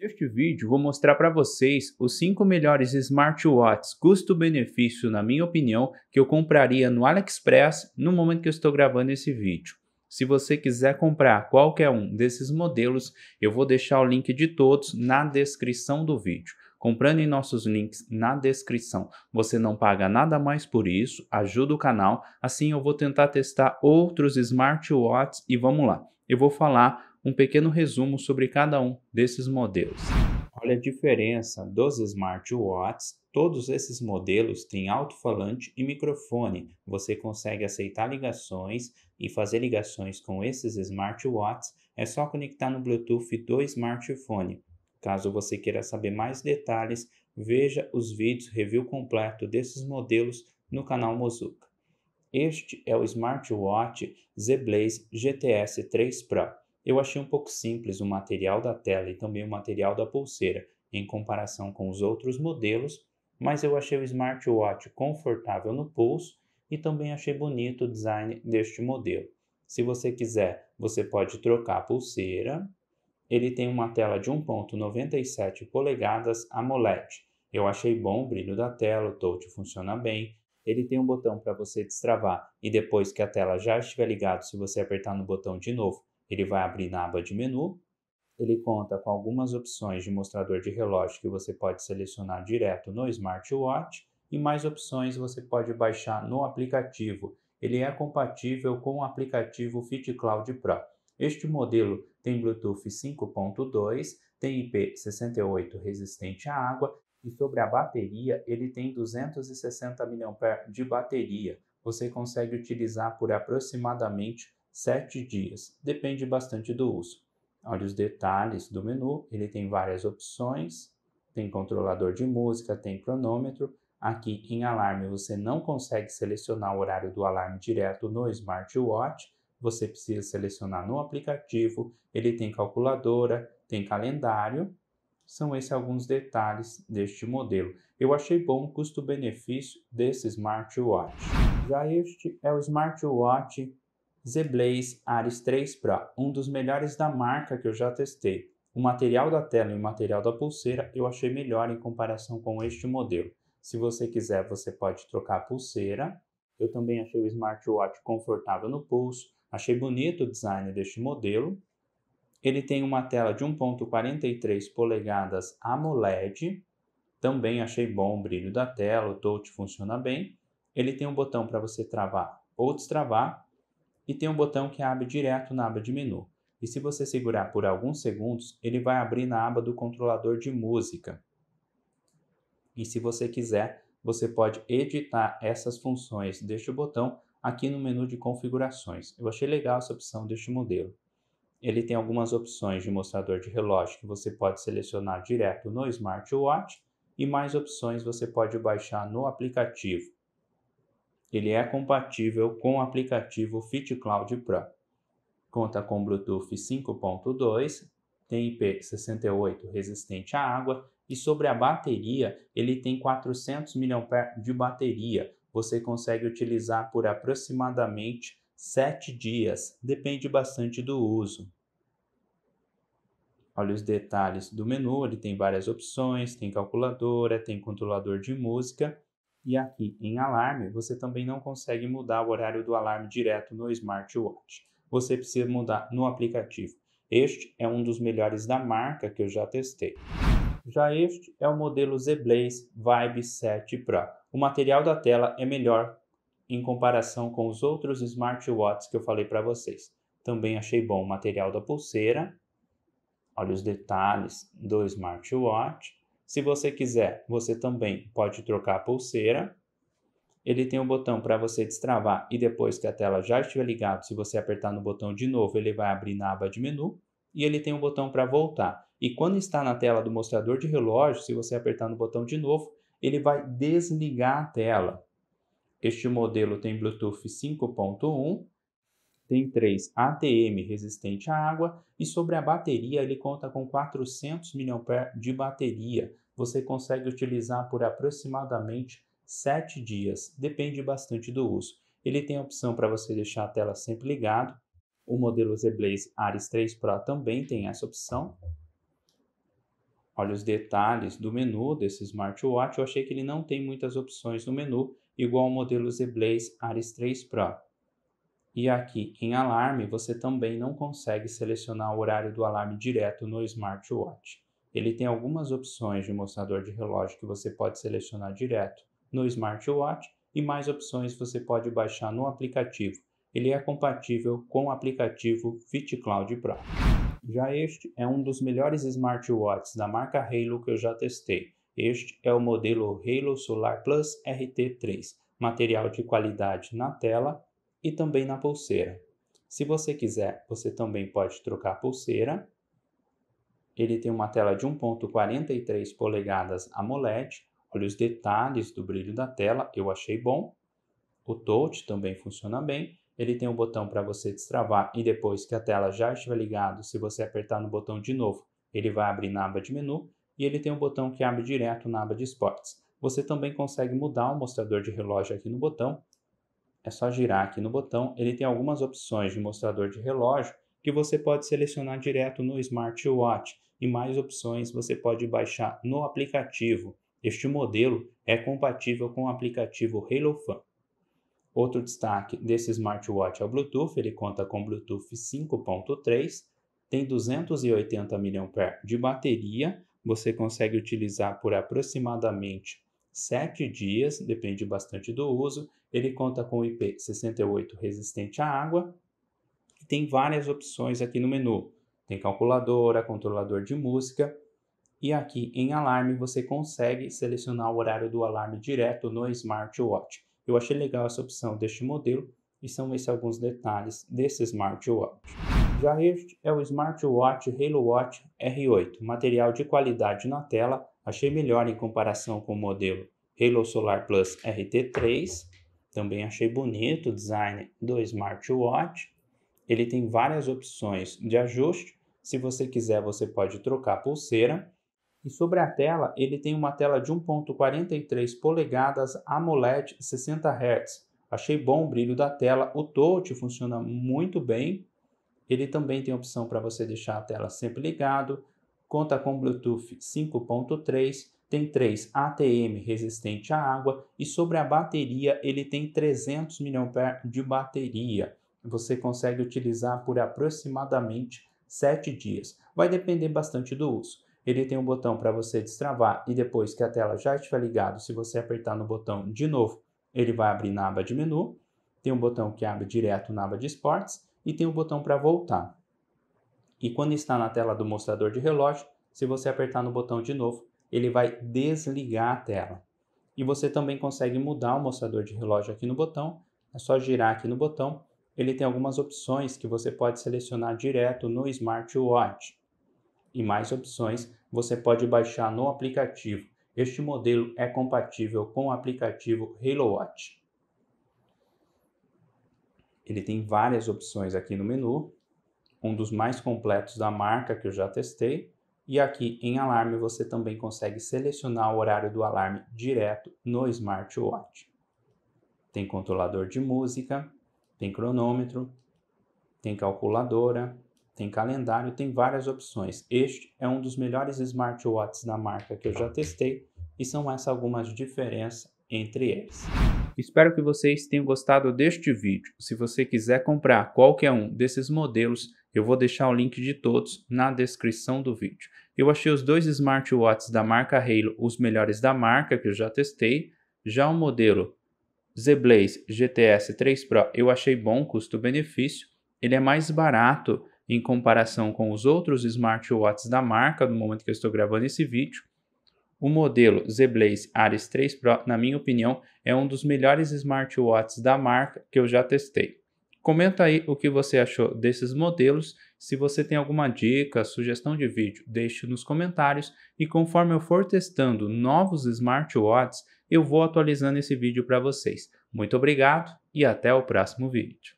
Neste vídeo vou mostrar para vocês os 5 melhores smartwatches custo-benefício, na minha opinião, que eu compraria no AliExpress no momento que eu estou gravando esse vídeo. Se você quiser comprar qualquer um desses modelos, eu vou deixar o link de todos na descrição do vídeo. Comprando em nossos links na descrição, você não paga nada mais por isso, ajuda o canal. Assim eu vou tentar testar outros smartwatches e vamos lá. Eu vou falar um pequeno resumo sobre cada um desses modelos. Olha a diferença dos smartwatches. Todos esses modelos têm alto-falante e microfone. Você consegue aceitar ligações e fazer ligações com esses smartwatches. É só conectar no Bluetooth do smartphone. Caso você queira saber mais detalhes, veja os vídeos review completo desses modelos no canal Mozuka. Este é o smartwatch Z Blaze GTS 3 Pro. Eu achei um pouco simples o material da tela e também o material da pulseira em comparação com os outros modelos, mas eu achei o smartwatch confortável no pulso e também achei bonito o design deste modelo. Se você quiser, você pode trocar a pulseira. Ele tem uma tela de 1.97 polegadas AMOLED. Eu achei bom o brilho da tela, o touch funciona bem. Ele tem um botão para você destravar e depois que a tela já estiver ligada, se você apertar no botão de novo, ele vai abrir na aba de menu. Ele conta com algumas opções de mostrador de relógio que você pode selecionar direto no smartwatch e mais opções você pode baixar no aplicativo. Ele é compatível com o aplicativo Fit Cloud Pro. Este modelo tem Bluetooth 5.2, tem IP68 resistente à água e sobre a bateria ele tem 260 mAh de bateria. Você consegue utilizar por aproximadamente sete dias, depende bastante do uso. Olha os detalhes do menu, ele tem várias opções, tem controlador de música, tem cronômetro. Aqui em alarme você não consegue selecionar o horário do alarme direto no smartwatch, você precisa selecionar no aplicativo, ele tem calculadora, tem calendário. São esses alguns detalhes deste modelo. Eu achei bom o custo-benefício desse smartwatch. Já este é o smartwatch ZBlaze Ares 3 Pro, um dos melhores da marca que eu já testei. O material da tela e o material da pulseira eu achei melhor em comparação com este modelo. Se você quiser, você pode trocar a pulseira. Eu também achei o smartwatch confortável no pulso, achei bonito o design deste modelo. Ele tem uma tela de 1.43 polegadas AMOLED. Também achei bom o brilho da tela, o touch funciona bem. Ele tem um botão para você travar ou destravar e tem um botão que abre direto na aba de menu. E se você segurar por alguns segundos, ele vai abrir na aba do controlador de música. E se você quiser, você pode editar essas funções deste botão aqui no menu de configurações. Eu achei legal essa opção deste modelo. Ele tem algumas opções de mostrador de relógio que você pode selecionar direto no smartwatch e mais opções você pode baixar no aplicativo. Ele é compatível com o aplicativo FitCloud Pro. Conta com Bluetooth 5.2, tem IP68 resistente à água e sobre a bateria, ele tem 400 mAh de bateria. Você consegue utilizar por aproximadamente 7 dias, depende bastante do uso. Olha os detalhes do menu, ele tem várias opções, tem calculadora, tem controlador de música e aqui em alarme, você também não consegue mudar o horário do alarme direto no smartwatch. Você precisa mudar no aplicativo. Este é um dos melhores da marca que eu já testei. Já este é o modelo Zblaze Vibe 7 Pro. O material da tela é melhor em comparação com os outros smartwatches que eu falei para vocês. Também achei bom o material da pulseira. Olha os detalhes do smartwatch. Se você quiser, você também pode trocar a pulseira. Ele tem um botão para você destravar e depois que a tela já estiver ligada, se você apertar no botão de novo, ele vai abrir na aba de menu e ele tem um botão para voltar. E quando está na tela do mostrador de relógio, se você apertar no botão de novo, ele vai desligar a tela. Este modelo tem Bluetooth 5.1 tem 3 ATM resistente à água e sobre a bateria ele conta com 400 mAh de bateria. Você consegue utilizar por aproximadamente 7 dias, depende bastante do uso. Ele tem a opção para você deixar a tela sempre ligado. O modelo ZBlaze Ares 3 Pro também tem essa opção. Olha os detalhes do menu desse smartwatch. Eu achei que ele não tem muitas opções no menu, igual o modelo ZBlaze Ares 3 Pro. E aqui em alarme, você também não consegue selecionar o horário do alarme direto no smartwatch. Ele tem algumas opções de mostrador de relógio que você pode selecionar direto no smartwatch e mais opções você pode baixar no aplicativo. Ele é compatível com o aplicativo FitCloud Pro. Já este é um dos melhores smartwatches da marca Halo que eu já testei. Este é o modelo Halo Solar Plus RT3, material de qualidade na tela e também na pulseira. Se você quiser, você também pode trocar a pulseira. Ele tem uma tela de 1.43 polegadas AMOLED. Olha os detalhes do brilho da tela, eu achei bom. O touch também funciona bem. Ele tem um botão para você destravar e depois que a tela já estiver ligada, se você apertar no botão de novo, ele vai abrir na aba de menu e ele tem um botão que abre direto na aba de esportes. Você também consegue mudar o mostrador de relógio aqui no botão é só girar aqui no botão, ele tem algumas opções de mostrador de relógio que você pode selecionar direto no smartwatch e mais opções você pode baixar no aplicativo. Este modelo é compatível com o aplicativo HaloFan. Outro destaque desse smartwatch é o Bluetooth, ele conta com Bluetooth 5.3, tem 280 mAh de bateria, você consegue utilizar por aproximadamente sete dias, depende bastante do uso. Ele conta com IP68 resistente à água. Tem várias opções aqui no menu. Tem calculadora, controlador de música. E aqui em alarme você consegue selecionar o horário do alarme direto no smartwatch. Eu achei legal essa opção deste modelo e são esses alguns detalhes desse smartwatch. Já este é o smartwatch Halo Watch R8, material de qualidade na tela, achei melhor em comparação com o modelo Halo Solar Plus RT3. Também achei bonito o design do smartwatch. Ele tem várias opções de ajuste. Se você quiser, você pode trocar a pulseira. E sobre a tela, ele tem uma tela de 1.43 polegadas AMOLED 60 Hz. Achei bom o brilho da tela, o touch funciona muito bem ele também tem opção para você deixar a tela sempre ligado, conta com Bluetooth 5.3, tem 3 ATM resistente à água e sobre a bateria ele tem 300 mAh de bateria. Você consegue utilizar por aproximadamente 7 dias. Vai depender bastante do uso. Ele tem um botão para você destravar e depois que a tela já estiver ligada, se você apertar no botão de novo, ele vai abrir na aba de menu. Tem um botão que abre direto na aba de esportes e tem o um botão para voltar. E quando está na tela do mostrador de relógio, se você apertar no botão de novo, ele vai desligar a tela. E você também consegue mudar o mostrador de relógio aqui no botão, é só girar aqui no botão. Ele tem algumas opções que você pode selecionar direto no smartwatch. E mais opções você pode baixar no aplicativo. Este modelo é compatível com o aplicativo HaloWatch. Watch. Ele tem várias opções aqui no menu, um dos mais completos da marca que eu já testei. E aqui em alarme você também consegue selecionar o horário do alarme direto no smartwatch. Tem controlador de música, tem cronômetro, tem calculadora, tem calendário, tem várias opções. Este é um dos melhores smartwatches da marca que eu já testei e são essas algumas diferenças entre eles. Espero que vocês tenham gostado deste vídeo. Se você quiser comprar qualquer um desses modelos, eu vou deixar o link de todos na descrição do vídeo. Eu achei os dois smartwatches da marca Halo os melhores da marca que eu já testei. Já o modelo Z Blaze GTS 3 Pro eu achei bom custo-benefício. Ele é mais barato em comparação com os outros smartwatches da marca no momento que eu estou gravando esse vídeo. O modelo ZBlaze Ares 3 Pro, na minha opinião, é um dos melhores smartwatches da marca que eu já testei. Comenta aí o que você achou desses modelos. Se você tem alguma dica, sugestão de vídeo, deixe nos comentários. E conforme eu for testando novos smartwatches, eu vou atualizando esse vídeo para vocês. Muito obrigado e até o próximo vídeo.